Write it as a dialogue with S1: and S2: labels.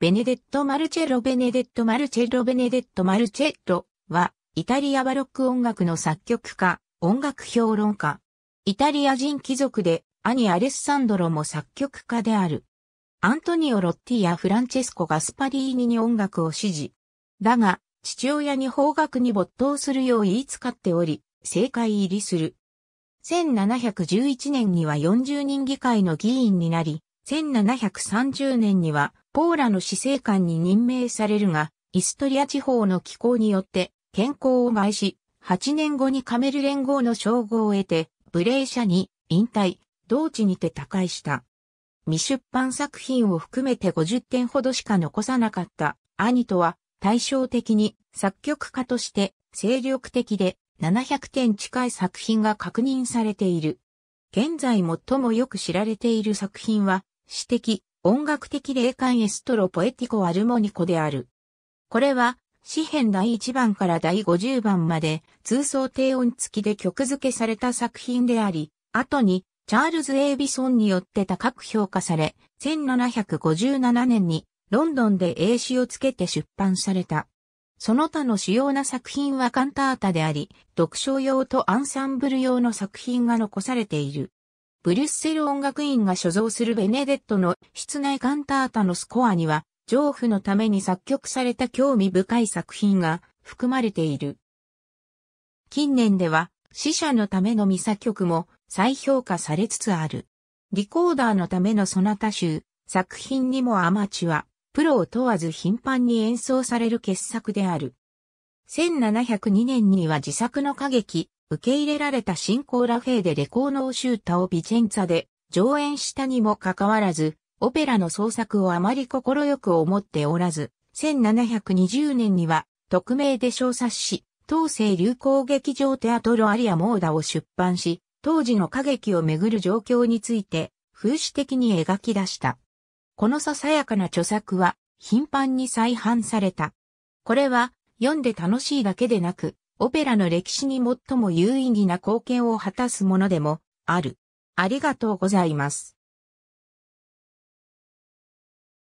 S1: ベネデット・マルチェロ・ベネデット・マルチェロ・ベネデット・マルチェロは、イタリアバロック音楽の作曲家、音楽評論家。イタリア人貴族で、兄アレッサンドロも作曲家である。アントニオ・ロッティやフランチェスコ・ガスパリーニに音楽を支持。だが、父親に法楽に没頭するよう言いつかっており、政界入りする。1711年には40人議会の議員になり、1730年にはコーラの死生官に任命されるが、イストリア地方の気候によって健康を害し、8年後にカメル連合の称号を得て、ブレー社に引退、同地にて他界した。未出版作品を含めて50点ほどしか残さなかった兄とは対照的に作曲家として精力的で700点近い作品が確認されている。現在最もよく知られている作品は詩的、音楽的霊感エストロポエティコアルモニコである。これは、詩編第1番から第50番まで、通奏低音付きで曲付けされた作品であり、後に、チャールズ・エイビソンによって高く評価され、1757年に、ロンドンで英詩をつけて出版された。その他の主要な作品はカンタータであり、読書用とアンサンブル用の作品が残されている。ブリュッセル音楽院が所蔵するベネデットの室内カンタータのスコアには、上夫のために作曲された興味深い作品が含まれている。近年では、死者のためのミサ曲も再評価されつつある。リコーダーのためのソナタ集、作品にもアマチュア、プロを問わず頻繁に演奏される傑作である。1702年には自作の歌劇、受け入れられた新興ラフェーデレコーノーシュータをビチェンツァで上演したにもかかわらず、オペラの創作をあまり快く思っておらず、1720年には匿名で小冊子、東西流行劇場テアトロアリアモーダを出版し、当時の歌劇をめぐる状況について、風刺的に描き出した。このささやかな著作は頻繁に再版された。これは読んで楽しいだけでなく、オペラの歴史に最も有意義な貢献を果たすものでもある。ありがとうございます。